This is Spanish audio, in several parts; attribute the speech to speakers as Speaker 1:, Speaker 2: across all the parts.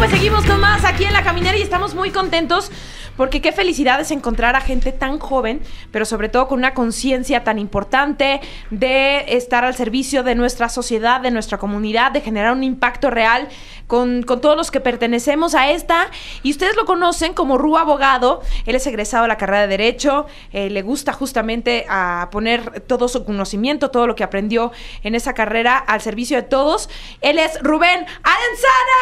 Speaker 1: pues seguimos con más aquí en La Caminera y estamos muy contentos porque qué felicidad es encontrar a gente tan joven, pero sobre todo con una conciencia tan importante de estar al servicio de nuestra sociedad, de nuestra comunidad, de generar un impacto real con, todos los que pertenecemos a esta. Y ustedes lo conocen como Ru Abogado, él es egresado de la carrera de Derecho, eh, le gusta justamente a poner todo su conocimiento, todo lo que aprendió en esa carrera al servicio de todos. Él es Rubén Alenzana.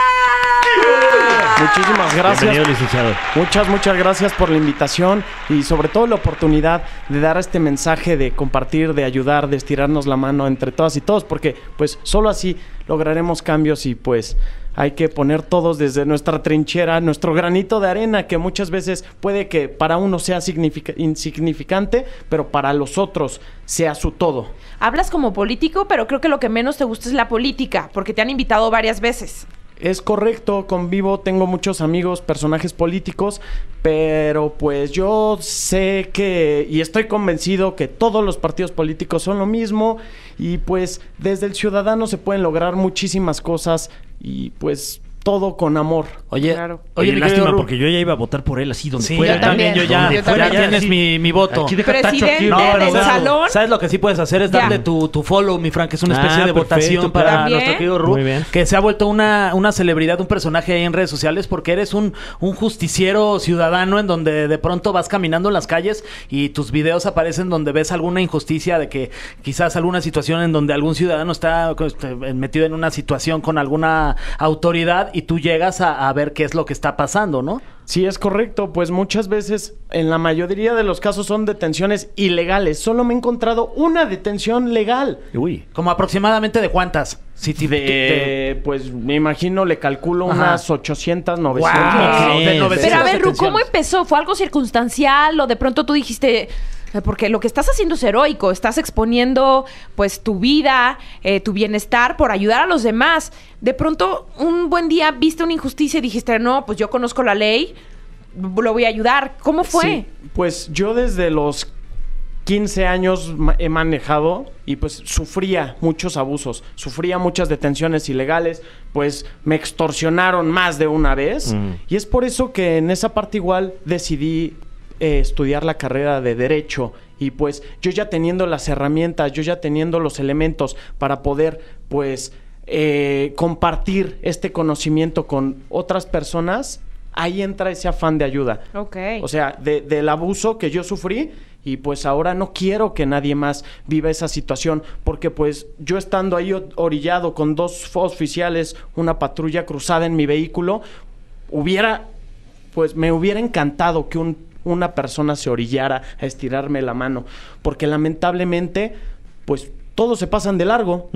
Speaker 2: Muchísimas gracias. señor licenciado. Muchas, muchas gracias gracias por la invitación y sobre todo la oportunidad de dar este mensaje de compartir, de ayudar, de estirarnos la mano entre todas y todos, porque pues solo así lograremos cambios y pues hay que poner todos desde nuestra trinchera, nuestro granito de arena, que muchas veces puede que para uno sea insignificante, pero para los otros sea su todo.
Speaker 1: Hablas como político, pero creo que lo que menos te gusta es la política, porque te han invitado varias veces.
Speaker 2: Es correcto, convivo, tengo muchos amigos, personajes políticos, pero pues yo sé que y estoy convencido que todos los partidos políticos son lo mismo y pues desde el ciudadano se pueden lograr muchísimas cosas y pues todo con amor. Oye, oye, lástima porque
Speaker 3: yo ya iba a votar por él así donde fuera. Yo también, yo ya, fuera, tienes
Speaker 4: mi, mi, voto. Aquí Presidente No, del
Speaker 3: ¿Sabes lo que sí puedes hacer? Es
Speaker 4: darle tu, tu, follow, mi Frank. Es una ah, especie de votación para nuestro querido Ru. Que se ha vuelto una, una celebridad, un personaje ahí en redes sociales porque eres un, un justiciero ciudadano en donde de pronto vas caminando en las calles y tus videos aparecen donde ves alguna injusticia de que quizás alguna situación en donde algún ciudadano está pues, metido en una situación con alguna
Speaker 2: autoridad y tú llegas a, ver qué es lo que está pasando, ¿no? Sí, es correcto, pues muchas veces, en la mayoría de los casos son detenciones ilegales. Solo me he encontrado una detención legal. Uy. Como aproximadamente de cuántas? Sí, de... pues me imagino, le calculo unas 800, 900. Pero a ver, ¿cómo
Speaker 1: empezó? ¿Fue algo circunstancial o de pronto tú dijiste porque lo que estás haciendo es heroico, estás exponiendo pues tu vida, eh, tu bienestar por ayudar a los demás. De pronto, un buen día viste una injusticia y dijiste, no, pues yo conozco la ley, lo voy a ayudar. ¿Cómo fue?
Speaker 2: pues yo desde los 15 años he manejado y pues sufría muchos abusos, sufría muchas detenciones ilegales, pues me extorsionaron más de una vez y es por eso que en esa parte igual decidí eh, estudiar la carrera de derecho y pues yo ya teniendo las herramientas, yo ya teniendo los elementos para poder pues eh, compartir este conocimiento con otras personas, ahí entra ese afán de ayuda. Ok. O sea, del abuso que yo sufrí y pues ahora no quiero que nadie más viva esa situación porque pues yo estando ahí orillado con dos oficiales, una patrulla cruzada en mi vehículo, hubiera pues me hubiera encantado que un una persona se orillara a estirarme la mano, porque lamentablemente, pues todos se pasan de largo.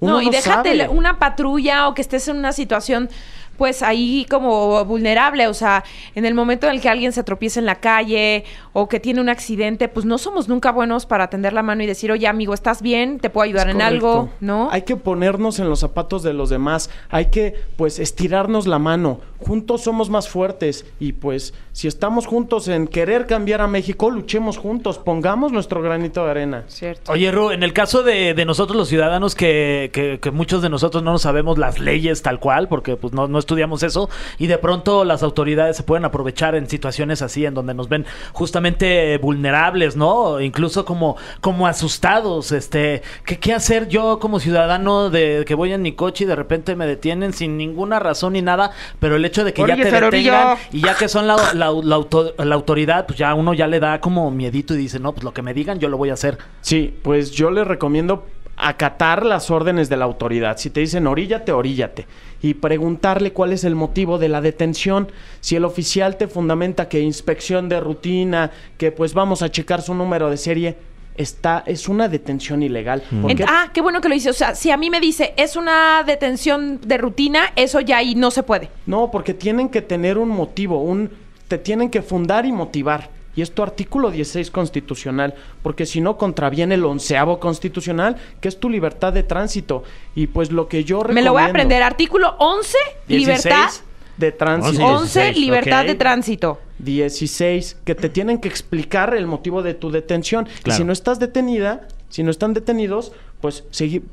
Speaker 2: no, y déjate
Speaker 1: una patrulla o que estés en una situación pues ahí como vulnerable, o sea, en el momento en el que alguien se tropieza en la calle o que tiene un accidente, pues no somos nunca buenos para tender la mano y decir, oye amigo, ¿estás bien? ¿Te puedo ayudar en algo?
Speaker 2: ¿No? Hay que ponernos en los zapatos de los demás, hay que pues estirarnos la mano, juntos somos más fuertes y pues si estamos juntos en querer cambiar a México, luchemos juntos, pongamos nuestro granito de arena. Cierto.
Speaker 4: Oye Ru, en el caso de, nosotros los ciudadanos que, que, muchos de nosotros no sabemos las leyes tal cual, porque pues no, no es estudiamos eso y de pronto las autoridades se pueden aprovechar en situaciones así en donde nos ven justamente vulnerables, ¿no? Incluso como como asustados, este, ¿qué, qué hacer yo como ciudadano de que voy en mi coche y de repente me detienen sin ninguna razón ni nada, pero el hecho de que ya te detengan y ya que son la, la autoridad,
Speaker 2: pues ya uno ya le da como miedito y dice, "No, pues lo que me digan yo lo voy a hacer." Sí, pues yo les recomiendo acatar las órdenes de la autoridad. Si te dicen oríllate, oríllate. Y preguntarle cuál es el motivo de la detención. Si el oficial te fundamenta que inspección de rutina, que pues vamos a checar su número de serie, está, es una detención ilegal. Mm. ah,
Speaker 1: qué bueno que lo dice. O sea, si a mí me dice es una detención de rutina, eso ya ahí no se puede.
Speaker 2: No, porque tienen que tener un motivo, un te tienen que fundar y motivar y es tu artículo 16 constitucional, porque si no contraviene el onceavo constitucional, que es tu libertad de tránsito. Y pues lo que yo recomiendo... Me lo voy a aprender,
Speaker 1: artículo 11, libertad
Speaker 2: de tránsito. 11, libertad de tránsito. 16, que te tienen que explicar el motivo de tu detención. Y si no estás detenida, si no están detenidos, pues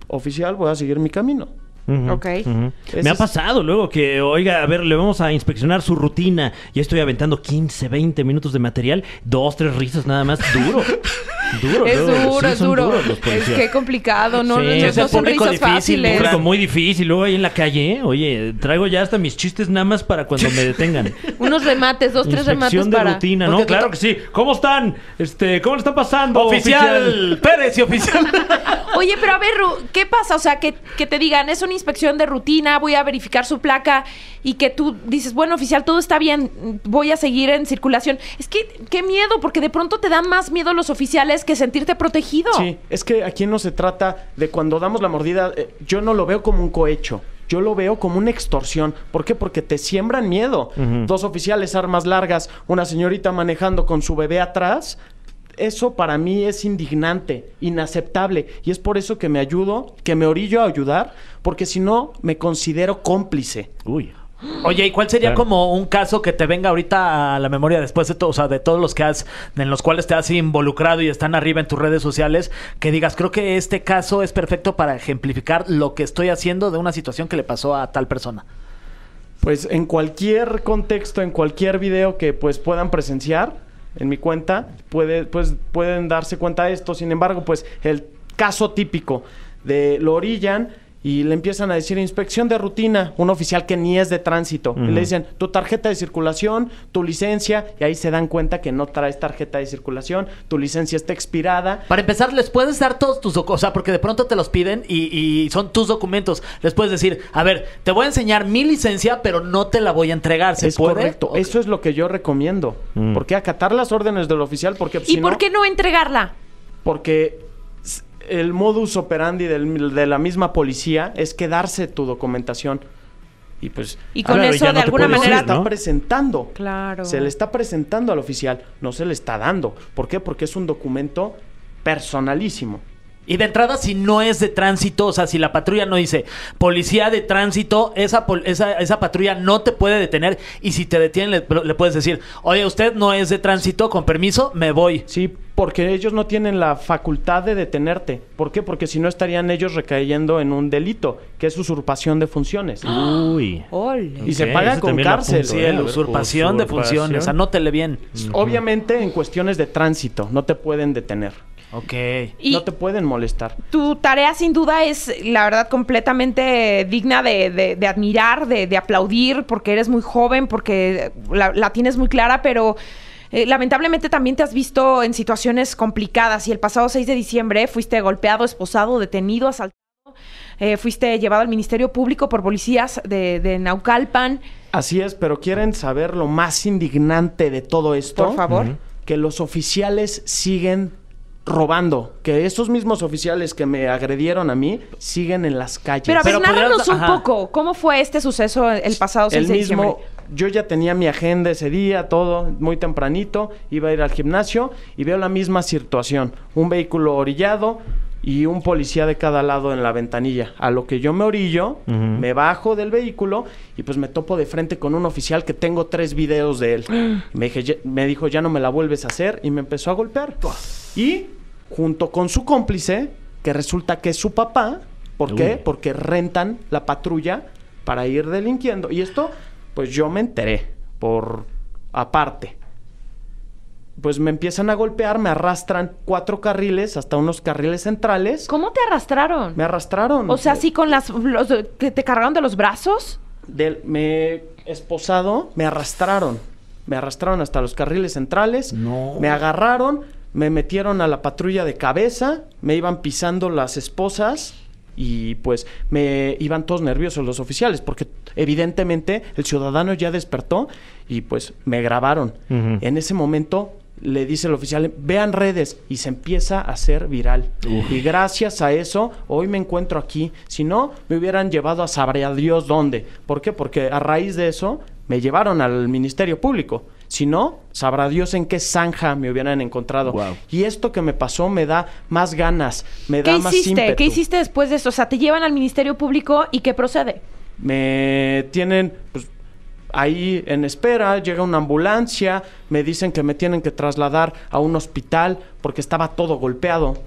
Speaker 2: oficial, voy a seguir mi camino ok. Me ha pasado luego
Speaker 3: que, oiga, a ver, le vamos a inspeccionar su rutina. Ya estoy aventando 15, 20 minutos de material, dos, tres risas nada más, duro.
Speaker 1: Duro, es duro, es duro. Es que complicado, no, es son risas fáciles.
Speaker 3: muy difícil. Luego ahí en la calle, ¿eh? oye, traigo ya hasta mis chistes nada más para cuando me detengan.
Speaker 1: Unos remates, dos, tres remates Inspección de rutina, ¿no? Claro
Speaker 3: que sí. ¿Cómo están? Este, ¿cómo le están pasando? Oficial, Pérez y oficial.
Speaker 1: oye, pero a ver, ¿qué pasa? O sea, que, que te digan, es una inspección de rutina, voy a verificar su placa y que tú dices, bueno, oficial, todo está bien, voy a seguir en circulación. Es que qué miedo, porque de pronto te dan más miedo los oficiales que sentirte protegido. Sí,
Speaker 2: es que aquí no se trata de cuando damos la mordida, eh, yo no lo veo como un cohecho. Yo lo veo como una extorsión. ¿Por qué? Porque te siembran miedo. Dos oficiales, armas largas, una señorita manejando con su bebé atrás. Eso para mí es indignante, inaceptable. Y es por eso que me ayudo, que me orillo a ayudar, porque si no me considero cómplice. Uy.
Speaker 4: Oye, ¿y cuál sería
Speaker 2: como un caso que te venga ahorita a la memoria después de todo, de todos
Speaker 4: los que has, en los cuales te has involucrado y están arriba en tus redes sociales, que digas, creo que este caso es perfecto para ejemplificar lo que estoy haciendo de una situación que le pasó a tal persona?
Speaker 2: Pues en cualquier contexto, en cualquier video que pues puedan presenciar en mi cuenta, pues, pueden darse cuenta de esto. Sin embargo, pues el caso típico de lo y le empiezan a decir inspección de rutina, un oficial que ni es de tránsito. le dicen tu tarjeta de circulación, tu licencia, y ahí se dan cuenta que no traes tarjeta de circulación, tu licencia está expirada. Para empezar, les puedes dar todos tus documentos, o sea,
Speaker 4: porque de pronto te los piden y, son tus documentos. Les puedes decir, a ver, te voy a enseñar mi
Speaker 2: licencia, pero no te la voy a entregar. es correcto, eso es lo que yo recomiendo. Mm. Porque acatar las órdenes del oficial? Porque, ¿Y por qué
Speaker 1: no entregarla?
Speaker 2: Porque el modus operandi del, de la misma policía es quedarse tu documentación. Y pues. Y con eso, de alguna manera. se está presentando. Claro. Se le está presentando al oficial, no se le está dando. ¿Por qué? Porque es un documento personalísimo. Y de entrada,
Speaker 4: si no es de tránsito, o sea, si la patrulla no dice policía de tránsito, esa, esa, patrulla no te puede detener. Y si te detienen, le, le, puedes decir, oye, usted no es de tránsito,
Speaker 2: con permiso, me voy. Sí, porque ellos no tienen la facultad de detenerte. ¿Por qué? Porque si no estarían ellos recayendo en un delito, que es usurpación de funciones. Uy. Y se paga con cárcel. ¿eh? sí, usurpación, de funciones. Anótele bien. Obviamente en cuestiones de tránsito, no te pueden detener. Ok. no te pueden molestar.
Speaker 1: Tu tarea sin duda es, la verdad, completamente digna de, admirar, de, aplaudir, porque eres muy joven, porque la tienes muy clara, pero eh, lamentablemente también te has visto en situaciones complicadas y el pasado 6 de diciembre fuiste golpeado, esposado, detenido, asaltado. Eh, fuiste llevado al Ministerio Público por policías de, Naucalpan.
Speaker 2: Así es, pero quieren saber lo más indignante de todo esto. Por favor. Que los oficiales siguen robando, que esos mismos oficiales que me agredieron a mí siguen en las calles. Pero a ver, narranos un
Speaker 1: poco, ¿cómo fue este suceso el pasado 6 de diciembre?
Speaker 2: yo ya tenía mi agenda ese día, todo, muy tempranito, iba a ir al gimnasio y veo la misma situación, un vehículo orillado y un policía de cada lado en la ventanilla. A lo que yo me orillo, me bajo del vehículo y pues me topo de frente con un oficial que tengo tres videos de él. me, dijo, ya no me la vuelves a hacer y me empezó a golpear. Y junto con su cómplice, que resulta que es su papá, ¿por qué? Porque rentan la patrulla para ir delinquiendo. Y esto pues yo me enteré, por aparte. Pues me empiezan a golpear, me arrastran cuatro carriles hasta unos carriles centrales. ¿Cómo te
Speaker 1: arrastraron?
Speaker 2: Me arrastraron. O sea, así
Speaker 1: con las... Los, te, cargaron de los brazos?
Speaker 2: Del, me esposado, me arrastraron. Me arrastraron hasta los carriles centrales. No. Me agarraron, me metieron a la patrulla de cabeza, me iban pisando las esposas. Y pues me iban todos nerviosos los oficiales, porque evidentemente el ciudadano ya despertó y pues me grabaron. En ese momento le dice el oficial, vean redes y se empieza a hacer viral. Y gracias a eso, hoy me encuentro aquí. Si no, me hubieran llevado a sabre a Dios dónde. ¿Por qué? Porque a raíz de eso me llevaron al Ministerio Público. Si no, sabrá Dios en qué zanja me hubieran encontrado. Y esto que me pasó me da más ganas, me da más ímpetu. ¿Qué hiciste
Speaker 1: después de eso? O sea, te llevan al Ministerio Público y ¿qué procede?
Speaker 2: Me tienen pues, ahí en espera, llega una ambulancia, me dicen que me tienen que trasladar a un hospital porque estaba todo golpeado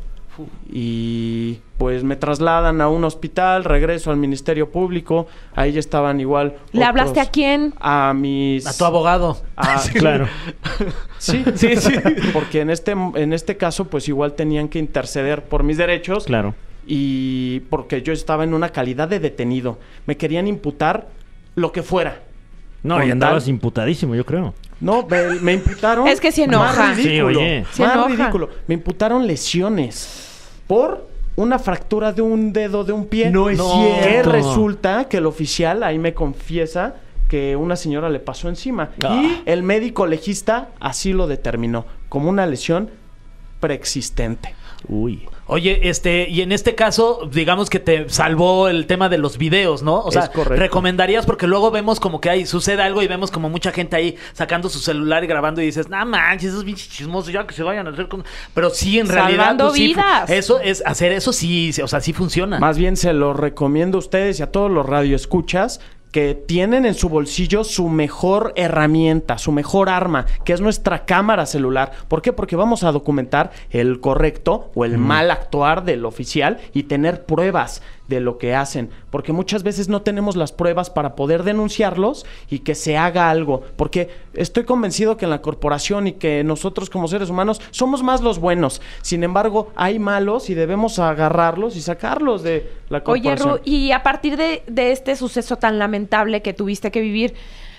Speaker 2: y pues me trasladan a un hospital, regreso al Ministerio Público, ahí estaban igual. ¿Le hablaste a quién? A mis... A tu abogado. claro. sí, sí, sí. Porque en este, en este caso pues igual tenían que interceder por mis derechos. Claro. Y porque yo estaba en una calidad de detenido. Me querían imputar lo que fuera. No, y andabas
Speaker 3: imputadísimo, yo creo.
Speaker 2: No, me, imputaron. Es que se enoja. sí, oye. Se enoja. ridículo. Me imputaron lesiones por una fractura de un dedo de un pie. No es cierto. Que resulta que el oficial ahí me confiesa que una señora le pasó encima. Ah. Y el médico legista así lo determinó, como una lesión preexistente. Uy. Oye, este, y en este
Speaker 4: caso, digamos que te salvó el tema de los videos, ¿no? O sea, recomendarías porque luego vemos como que ahí sucede algo y vemos como mucha gente ahí sacando su celular y grabando y dices, no manches, esos pinches chismosos, ya que se vayan a hacer con... Pero sí, en realidad... Salvando pues vidas.
Speaker 2: eso es, hacer eso sí, o sea, sí funciona. Más bien se lo recomiendo a ustedes y a todos los radioescuchas que tienen en su bolsillo su mejor herramienta, su mejor arma, que es nuestra cámara celular. ¿Por qué? Porque vamos a documentar el correcto o el mal actuar del oficial y tener pruebas de lo que hacen, porque muchas veces no tenemos las pruebas para poder denunciarlos y que se haga algo, porque estoy convencido que en la corporación y que nosotros como seres humanos somos más los buenos, sin embargo hay malos y debemos agarrarlos y sacarlos de la corporación. Oye, Ru,
Speaker 1: y a partir de, de este suceso tan lamentable que tuviste que vivir,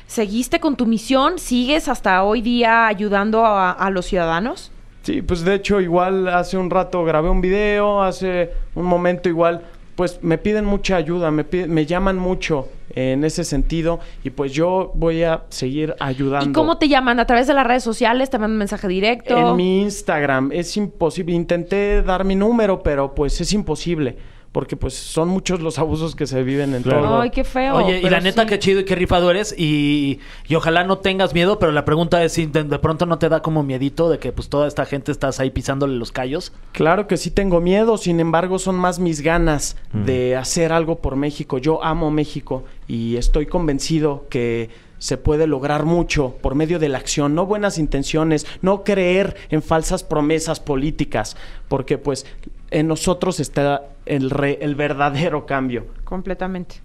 Speaker 1: ¿seguiste con tu misión? ¿Sigues hasta hoy día ayudando a, a los ciudadanos?
Speaker 2: Sí, pues de hecho igual hace un rato grabé un video, hace un momento igual pues me piden mucha ayuda, me, me llaman mucho en ese sentido y pues yo voy a seguir ayudando. ¿Y cómo
Speaker 1: te llaman? ¿A través de las redes sociales? ¿Te mandan un mensaje directo? En mi
Speaker 2: Instagram, es imposible. Intenté dar mi número, pero pues es imposible porque pues son muchos los abusos que se viven en el todo. Ay,
Speaker 1: qué feo. Oye, y la
Speaker 2: neta, qué chido y qué
Speaker 4: rifado eres. Y, ojalá no tengas miedo, pero la pregunta es si de, pronto no te da como miedito
Speaker 2: de que pues toda esta gente estás ahí pisándole los callos. Claro que sí tengo miedo, sin embargo son más mis ganas mm. de hacer algo por México. Yo amo México y estoy convencido que se puede lograr mucho por medio de la acción, no buenas intenciones, no creer en falsas promesas políticas, porque pues en nosotros está el, el verdadero cambio.
Speaker 1: Completamente.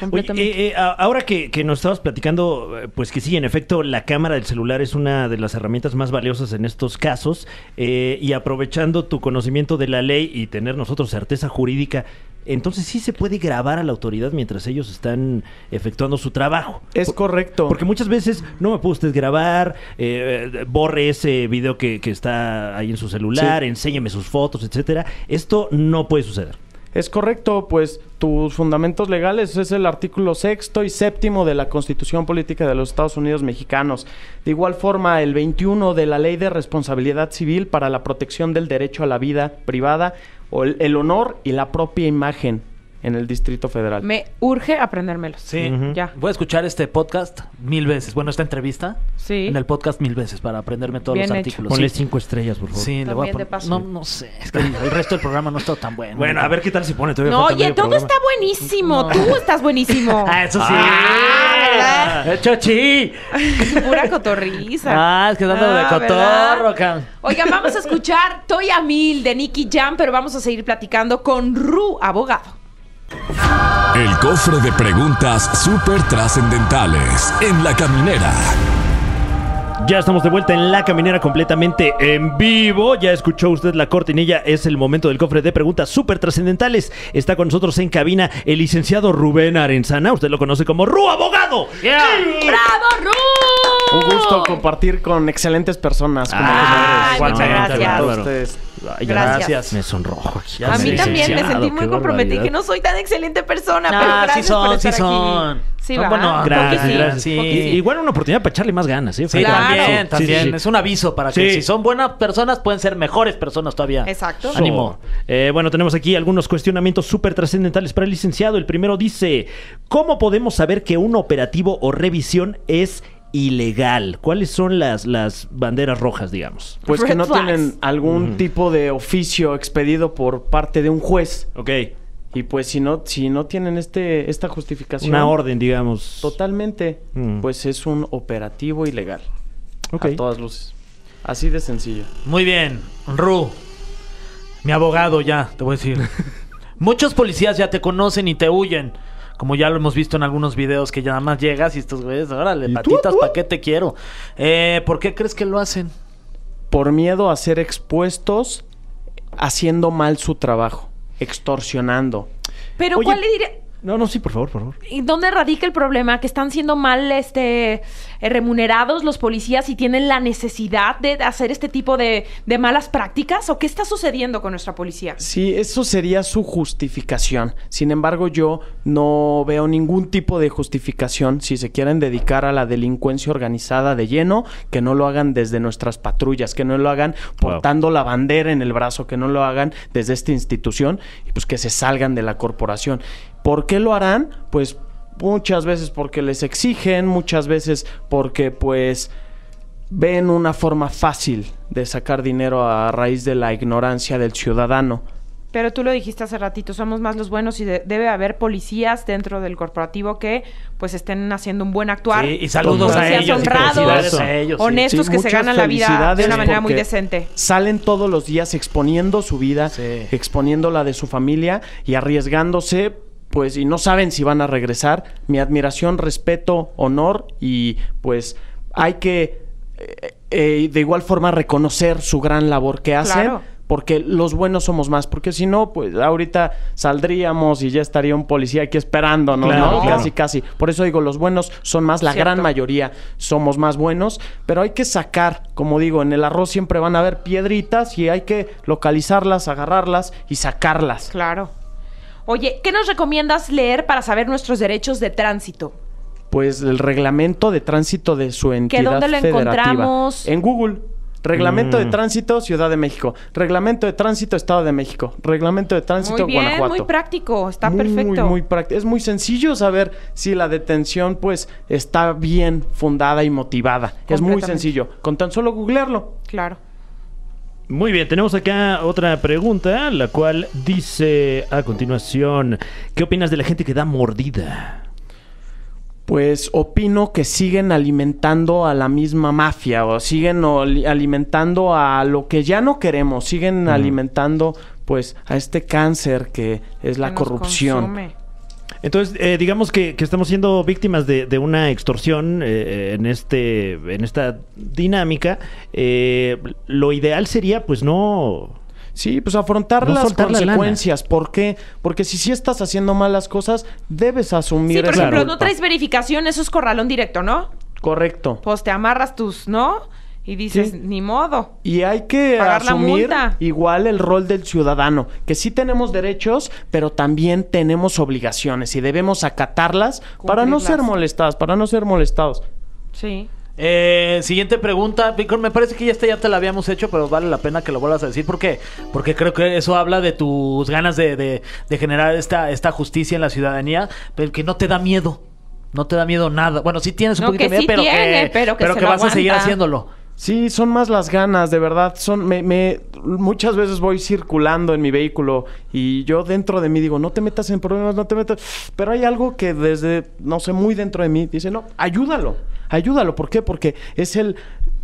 Speaker 2: Eh, eh, ahora que,
Speaker 3: nos estabas platicando, eh, pues que sí, en efecto, la cámara del celular es una de las herramientas más valiosas en estos casos. y aprovechando tu conocimiento de la ley y tener nosotros certeza jurídica, entonces sí se puede grabar a la autoridad mientras ellos están efectuando su trabajo. Es correcto. Porque muchas veces no me puede usted grabar, borre ese video que, está ahí en su celular, enséñame enséñeme sus fotos, etcétera. Esto no puede suceder.
Speaker 2: Es correcto, pues tus fundamentos legales es el artículo sexto y séptimo de la Constitución Política de los Estados Unidos Mexicanos. De igual forma, el 21 de la Ley de Responsabilidad Civil para la Protección del Derecho a la Vida Privada, o el honor y la propia imagen en el Distrito Federal.
Speaker 1: Me urge aprendérmelos. Sí, ya.
Speaker 2: Voy a escuchar
Speaker 4: este podcast mil veces. Bueno, esta entrevista. Sí. En el podcast mil veces para aprenderme todos los artículos. Ponle cinco estrellas, por favor. Sí,
Speaker 3: le
Speaker 1: voy a poner. No, no sé.
Speaker 4: el
Speaker 3: resto del programa no está tan bueno. Bueno, a ver qué tal se pone. no, oye, todo está
Speaker 1: buenísimo. Tú estás buenísimo. ah, eso sí.
Speaker 3: Ah, ¿verdad? Eh, ¡Chochi!
Speaker 1: Pura cotorriza. Ah, es que dando de ah, cotorro, Oigan, vamos a escuchar Toya Mil de Nicky Jam, pero vamos a seguir platicando con Ru, abogado.
Speaker 3: El cofre de preguntas súper trascendentales en la caminera. Ya estamos de vuelta en la caminera completamente en vivo. Ya escuchó usted la cortinilla. Es el momento del cofre de preguntas súper trascendentales. Está con nosotros en cabina el licenciado Rubén Arenzana. Usted lo conoce como Ru Abogado.
Speaker 4: ¡Bravo, Ru!
Speaker 2: compartir con excelentes personas. Como muchas gracias. gracias. Me sonrojo. A mí también me
Speaker 1: sentí muy comprometida. Que no soy tan excelente persona, Ah, pero gracias sí por estar sí Sí, bueno,
Speaker 3: gracias, Igual una oportunidad para echarle más ganas, ¿eh? ¿sí? también, también. Es un aviso para que si son buenas personas, pueden ser mejores personas todavía. Exacto. Ánimo. Eh, bueno, tenemos aquí algunos cuestionamientos súper trascendentales para el licenciado. El primero dice: ¿Cómo podemos saber que un operativo o revisión es ilegal? ¿Cuáles son las, las banderas rojas, digamos? Pues que no tienen algún
Speaker 2: tipo de oficio expedido por parte de un juez. Ok. Y pues si no, si no tienen este, esta justificación. Una orden, digamos. Totalmente. Mm. Pues es un operativo ilegal. Ok. A todas luces. Así de sencillo.
Speaker 4: Muy bien, Ru. Mi abogado ya, te voy a decir. Muchos policías ya te conocen y te huyen. Como ya lo hemos visto en algunos videos que ya nada más
Speaker 2: llegas y estos güeyes, órale, patitas, ¿para qué te quiero? Eh, ¿Por qué crees que lo hacen? Por miedo a ser expuestos haciendo mal su trabajo, extorsionando.
Speaker 1: Pero ¿cuál le diría?
Speaker 2: No, no, sí, por favor, por favor.
Speaker 1: ¿Y dónde radica el problema? Que están siendo mal este, eh, remunerados los policías y tienen la necesidad de hacer este tipo de, malas prácticas. ¿O qué está sucediendo con nuestra policía?
Speaker 2: Sí, eso sería su justificación. Sin embargo, yo no veo ningún tipo de justificación si se quieren dedicar a la delincuencia organizada de lleno, que no lo hagan desde nuestras patrullas, que no lo hagan portando la bandera en el brazo, que no lo hagan desde esta institución y pues que se salgan de la corporación. ¿Por qué lo harán? Pues muchas veces porque les exigen, muchas veces porque pues ven una forma fácil de sacar dinero a raíz de la ignorancia del ciudadano.
Speaker 1: Pero tú lo dijiste hace ratito, somos más los buenos y debe haber policías dentro del corporativo que pues estén haciendo un buen actuar. y saludos a ellos, honestos que se ganan la vida de una manera muy decente.
Speaker 2: Salen todos los días exponiendo su vida, exponiendo la de su familia y arriesgándose pues y no saben si van a regresar. Mi admiración, respeto, honor y pues hay que eh, eh, de igual forma reconocer su gran labor que hacen. Porque los buenos somos más, porque si no, pues ahorita saldríamos y ya estaría un policía aquí esperando, ¿no? Casi, casi. Por eso digo, los buenos son más, la gran mayoría somos más buenos, pero hay que sacar, como digo, en el arroz siempre van a haber piedritas y hay que localizarlas, agarrarlas y sacarlas.
Speaker 1: Claro. Oye, ¿qué nos recomiendas leer para saber nuestros derechos de tránsito?
Speaker 2: Pues el reglamento de tránsito de su entidad dónde lo encontramos? En Google. Reglamento de mm. tránsito Ciudad de México. Reglamento de tránsito Estado de México. Reglamento de tránsito muy bien, Muy
Speaker 1: práctico, está perfecto. Muy
Speaker 2: práctico. Es muy sencillo saber si la detención pues está bien fundada y motivada. Es muy sencillo, con tan solo googlearlo. Claro. Muy bien, tenemos acá otra pregunta, la cual dice
Speaker 3: a continuación, ¿qué opinas de la gente que da mordida?
Speaker 2: Pues opino que siguen alimentando a la misma mafia o siguen alimentando a lo que ya no queremos, siguen alimentando pues a este cáncer que es la corrupción. Entonces, eh, digamos que, estamos siendo víctimas de,
Speaker 3: una extorsión eh, eh, en este en esta dinámica.
Speaker 2: lo ideal sería, pues, no... Sí, pues afrontar las consecuencias. ¿Por qué? Porque si sí estás haciendo malas cosas, debes asumir... Sí, por ejemplo, no traes
Speaker 1: verificación, eso es corralón directo, ¿no? Correcto. Pues te amarras tus, ¿no? y dices, ni modo.
Speaker 2: Y hay que asumir igual el rol del ciudadano, que sí tenemos derechos, pero también tenemos obligaciones y debemos acatarlas para no ser molestados para no ser molestados.
Speaker 3: Sí.
Speaker 4: Eh, siguiente pregunta, me parece que ya esta ya te la habíamos hecho, pero vale la pena que lo vuelvas a decir porque porque creo que eso habla de tus ganas de, generar esta esta justicia en la ciudadanía, pero que no te da miedo, no te da miedo nada. Bueno, sí tienes un poquito de miedo, pero, que, pero, que, vas a seguir haciéndolo.
Speaker 2: Sí, son más las ganas, de verdad. Son, me, muchas veces voy circulando en mi vehículo y yo dentro de mí digo, no te metas en problemas, no te metas. Pero hay algo que desde, no sé, muy dentro de mí dice, no, ayúdalo, ayúdalo. ¿Por qué? Porque es el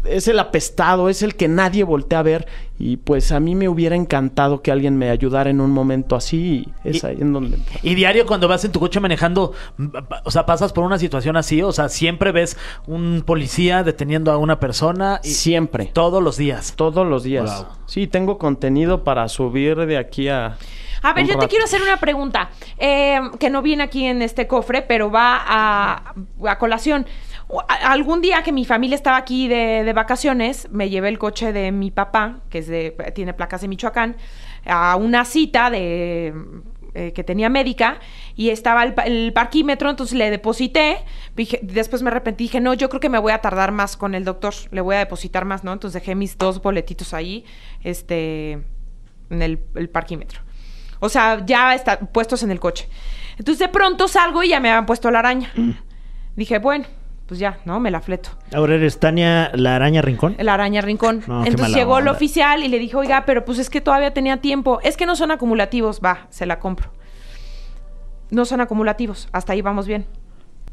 Speaker 2: es el apestado, es el que nadie voltea a ver. Y pues a mí me hubiera encantado que alguien me ayudara en un momento así. Y es ahí en donde. Y diario, cuando vas en tu coche manejando, o sea, pasas por una situación así,
Speaker 4: o sea, siempre ves un policía deteniendo a una persona. Y siempre. Todos los días.
Speaker 2: Todos los días. Sí, tengo contenido para subir de aquí a. A ver, yo te quiero hacer
Speaker 1: una pregunta eh, que no viene aquí en este cofre, pero va a, a colación algún día que mi familia estaba aquí de, vacaciones, me llevé el coche de mi papá, que es de, tiene placas de Michoacán, a una cita de eh, que tenía médica y estaba el, parquímetro, entonces le deposité. después me arrepentí, dije, no, yo creo que me voy a tardar más con el doctor, le voy a depositar más, ¿no? Entonces dejé mis dos boletitos ahí, este, en el, parquímetro. O sea, ya puestos en el coche. Entonces de pronto salgo y ya me habían puesto la araña. Mm. Dije, bueno, pues ya, ¿no? Me la fleto.
Speaker 3: Ahora eres Tania la araña rincón.
Speaker 1: La araña rincón. Entonces llegó el oficial y le dijo, oiga, pero pues es que todavía tenía tiempo. Es que no son acumulativos. Va, se la compro. No son acumulativos. Hasta ahí vamos bien.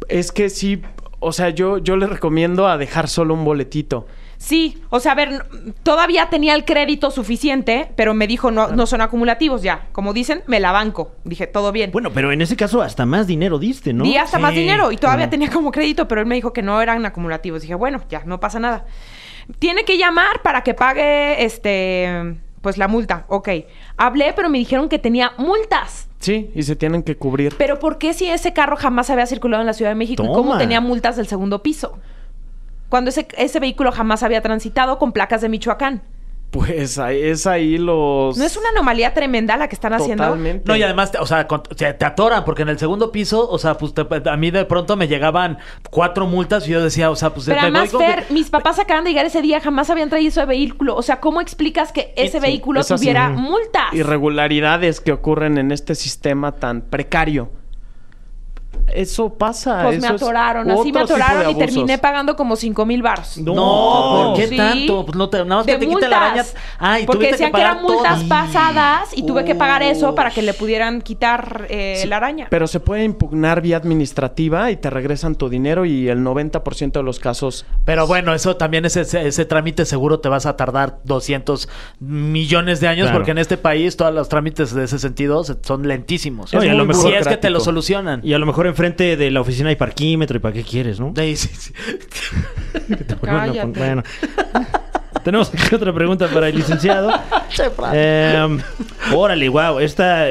Speaker 2: Es que sí, o sea, yo, yo le recomiendo a dejar solo un boletito.
Speaker 1: Sí, o sea, a ver, todavía tenía el crédito suficiente, pero me dijo, no, no son acumulativos ya. Como dicen, me la banco. Dije, todo bien. Bueno, pero en
Speaker 3: ese caso hasta más dinero diste, ¿no? Y hasta más dinero y todavía tenía
Speaker 1: como crédito, pero él me dijo que no eran acumulativos. Dije, bueno, ya, no pasa nada. Tiene que llamar para que pague, este, pues la multa. Ok. Hablé, pero me dijeron que tenía multas.
Speaker 2: Sí, y se tienen que cubrir.
Speaker 1: Pero ¿por qué si ese carro jamás había circulado en la Ciudad de México? ¿Y cómo tenía multas del segundo piso? cuando ese, ese vehículo jamás había transitado con placas de Michoacán.
Speaker 2: Pues es ahí los. ¿No es
Speaker 1: una anomalía tremenda la que están haciendo? No, y
Speaker 4: además, o sea, te atoran, porque en el segundo piso, o sea, pues a mí de pronto me llegaban
Speaker 2: cuatro multas y yo decía, o sea, pues. Pero además,
Speaker 1: mis papás acaban de llegar ese día, jamás habían traído ese vehículo. O sea, ¿cómo explicas que ese vehículo tuviera multas?
Speaker 2: Irregularidades que ocurren en este sistema tan precario eso
Speaker 1: pasa. Pues me atoraron, así me atoraron y terminé pagando como 5 mil baros. No, ¿por qué tanto? Pues nada más que te porque decían que, eran multas pasadas y tuve que pagar eso para que le pudieran quitar eh, la araña. Pero
Speaker 2: se puede impugnar vía administrativa y te regresan tu dinero y el 90% de los casos. Pero bueno, eso también ese, trámite seguro te vas a tardar
Speaker 4: 200 millones de años porque en este país todos los trámites de ese sentido son lentísimos. si es que te lo
Speaker 3: solucionan. Y a lo mejor en frente de la oficina hay parquímetro y para qué quieres, ¿no? Sí, sí, sí. bueno, pues, Tenemos otra pregunta para el licenciado. eh, órale, guau. Esta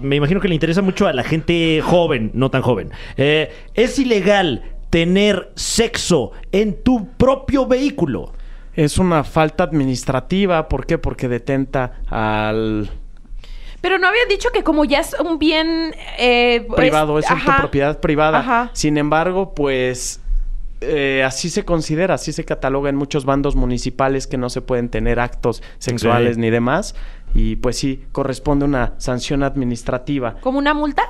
Speaker 3: me imagino que le interesa mucho a la gente joven, no tan joven. Eh, ¿Es ilegal
Speaker 2: tener sexo en tu propio vehículo? Es una falta administrativa. ¿Por qué? Porque detenta al
Speaker 1: pero no había dicho que como ya es un bien... Eh, privado, es, tu
Speaker 2: propiedad privada. Ajá. Sin embargo, pues... Eh, así se considera, así se cataloga en muchos bandos municipales que no se pueden tener actos sexuales ni demás. Y pues sí, corresponde una sanción administrativa. ¿Como una multa?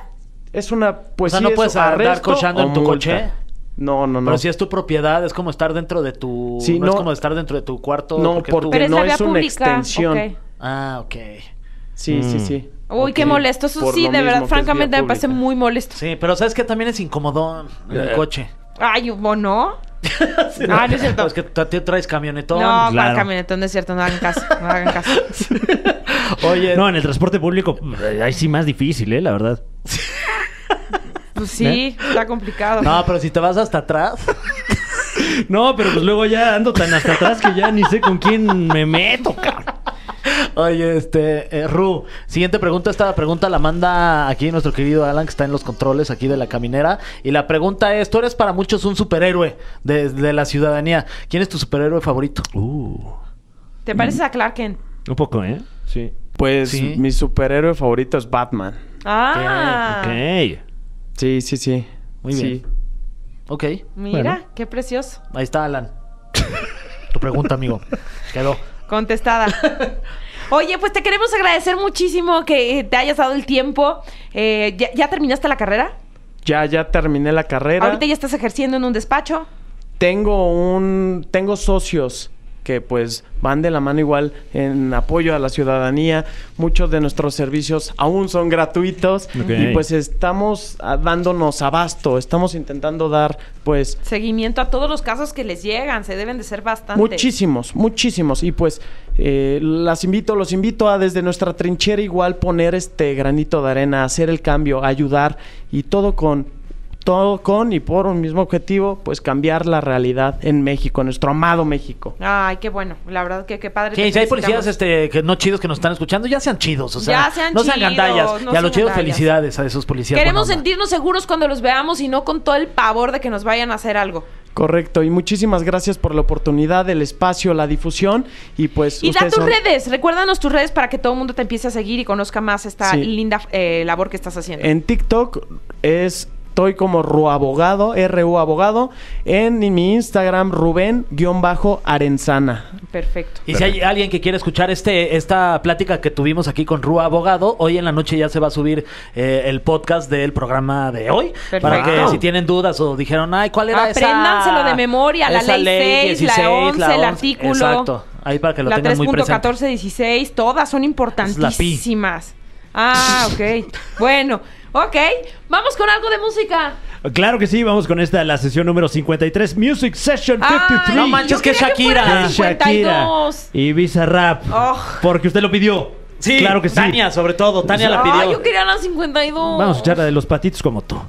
Speaker 2: Es una, pues o sea, no puedes andar cochando en tu coche. No,
Speaker 4: no, no. Pero si es tu propiedad, es como estar dentro de tu. Sí, no, es como estar dentro de tu cuarto. No, porque, no es, una extensión. Ah, ok. Sí, sí, mm. sí.
Speaker 1: Uy, qué molesto. Eso sí, de verdad, francamente me parece muy molesto.
Speaker 4: Sí, pero ¿sabes que También es en el eh. coche.
Speaker 1: Ay, ¿no? ah, no es cierto.
Speaker 3: Es que tú traes camionetón.
Speaker 4: No, camionetón,
Speaker 1: no es cierto. No hagan caso. No hagan caso.
Speaker 3: Oye. No, en el transporte público, mm, ahí sí más difícil, ¿eh? La verdad.
Speaker 1: Pues sí, ¿Eh? está complicado. No,
Speaker 3: pero si te vas hasta atrás. no, pero pues luego ya ando tan hasta atrás que ya ni sé con quién me meto, cabrón.
Speaker 4: Oye, este, eh, Ru, siguiente pregunta. Esta pregunta la manda aquí nuestro querido Alan, que está en los controles aquí de la caminera. Y la pregunta es: Tú eres para muchos un superhéroe de, la ciudadanía. ¿Quién es tu superhéroe favorito? Uh.
Speaker 1: ¿Te pareces a Clark
Speaker 2: Un poco, ¿eh? Sí. Pues mi superhéroe favorito es Batman.
Speaker 1: Ah.
Speaker 2: Ok. Sí, sí, sí. Muy bien.
Speaker 4: Ok.
Speaker 1: Mira, qué precioso.
Speaker 4: Ahí está Alan. tu pregunta, amigo. Quedó.
Speaker 1: Contestada. Oye, pues te queremos agradecer muchísimo que te hayas dado el tiempo. Eh, ¿ya, terminaste la carrera?
Speaker 2: Ya, ya terminé la carrera. Ahorita
Speaker 1: ya estás ejerciendo en un despacho.
Speaker 2: Tengo un, tengo socios que pues van de la mano igual en apoyo a la ciudadanía. Muchos de nuestros servicios aún son gratuitos y pues estamos ah, dándonos abasto, estamos intentando dar pues
Speaker 1: seguimiento a todos los casos que les llegan, se deben de ser bastante. Muchísimos,
Speaker 2: muchísimos y pues eh, las invito, los invito a desde nuestra trinchera igual poner este granito de arena, hacer el cambio, ayudar y todo con todo con y por un mismo objetivo, pues cambiar la realidad en México, nuestro amado México.
Speaker 1: Ay, qué bueno, la verdad que qué padre. Sí, si hay policías
Speaker 2: este, que no chidos que nos están
Speaker 4: escuchando, ya sean chidos,
Speaker 2: o sea, ya sean no sean gandallas. y a los chidos,
Speaker 1: felicidades
Speaker 2: a esos policías. Queremos
Speaker 1: sentirnos seguros cuando los veamos y no con todo el pavor de que nos vayan a hacer algo.
Speaker 2: Correcto, y muchísimas gracias por la oportunidad, el espacio, la difusión y pues... Y da tus redes,
Speaker 1: recuérdanos tus redes para que todo el mundo te empiece a seguir y conozca más esta linda eh, labor que estás haciendo.
Speaker 2: En TikTok es soy como Ruabogado, RU Abogado, en mi Instagram, Rubén-Arenzana.
Speaker 1: Perfecto. Y si hay alguien
Speaker 4: que quiere escuchar este, esta plática que tuvimos aquí con Rua Abogado, hoy en la noche ya se va a subir eh, el podcast del programa de hoy. Para que si tienen dudas o dijeron, ay, ¿cuál era Apréndanselo de
Speaker 1: memoria, la ley, la 11, el artículo. Exacto.
Speaker 4: Ahí para que lo tengan muy presente. 14,
Speaker 1: 16, todas son importantísimas. Ah, ok. Bueno, Ok, vamos con algo de música.
Speaker 3: Claro que sí, vamos con esta, la sesión número 53, Music Session 53. no manches, que Shakira. Shakira. Y Bizarrap. Oh. Porque usted lo pidió. Sí, claro que sí. Tania, sobre todo. Tania la pidió. Ay, yo
Speaker 1: quería la 52. Vamos a echarla
Speaker 3: de los patitos como tú.